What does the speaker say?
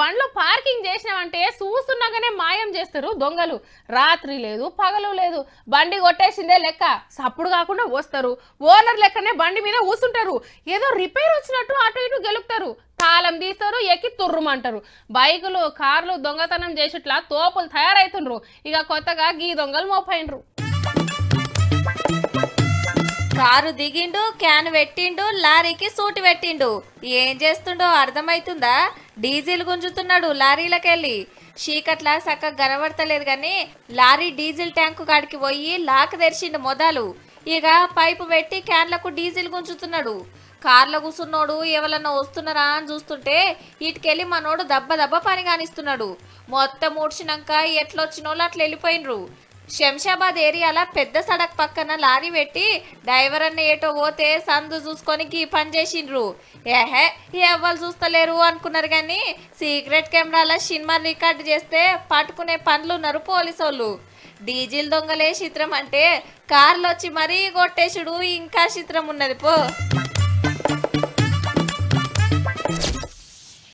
బండ్లు పార్కింగ్ చేసినామంటే చూస్తున్నాగానే మాయం చేస్తారు దొంగలు రాత్రి లేదు పగలు లేదు బండి కొట్టేసిందే లెక్క సప్పుడు కాకుండా వస్తారు ఓనర్ లెక్కనే బండి మీద కూర్చుంటారు ఏదో రిపేర్ వచ్చినట్టు అటు ఇటు గెలుపుతారు తాళం తీస్తారు ఎక్కి తుర్రుమంటారు బైకులు కార్లు దొంగతనం చేసేట్లా తోపులు తయారవుతుండ్రు ఇక కొత్తగా గీ దొంగలు మోపైండ్రు కారు దిగిండు క్యాన్ పెట్టిండు లారీకి సూటి పెట్టిండు ఏం చేస్తుండో అర్థమైతుందా డీజిల్ గుంజుతున్నాడు లారీలకెళ్ళి చీకట్ల చక్క కనబడతలేదు కానీ లారీ డీజిల్ ట్యాంకు కాడికి పోయి లాక్ తెరిచిండు మొదలు ఇక పైపు పెట్టి క్యాన్లకు డీజిల్ గుంజుతున్నాడు కార్లో కూసున్నోడు ఎవరన్నా వస్తున్నారా అని చూస్తుంటే ఇటుకెళ్ళి మనోడు దెబ్బ దెబ్బ పని కానిస్తున్నాడు మొత్తం ఊడ్చినాక ఎట్లొచ్చినోళ్ళు అట్లా వెళ్ళిపోయినరు శంషాబాద్ ఏరియాలో పెద్ద సడక్ పక్కన లారీ పెట్టి డ్రైవర్ అన్న ఏటో పోతే సందు చూసుకొని గీ పని చేసిండ్రు ఏహే ఎవ్వరు చూస్తలేరు అనుకున్నారు కానీ సీక్రెట్ కెమెరాల సినిమా రికార్డు చేస్తే పట్టుకునే పనులు ఉన్నారు పోలీసు వాళ్ళు డీజిల్ దొంగలే చిత్రం అంటే కార్లు వచ్చి మరీ కొట్టేసుడు ఇంకా చిత్రం ఉన్నది పో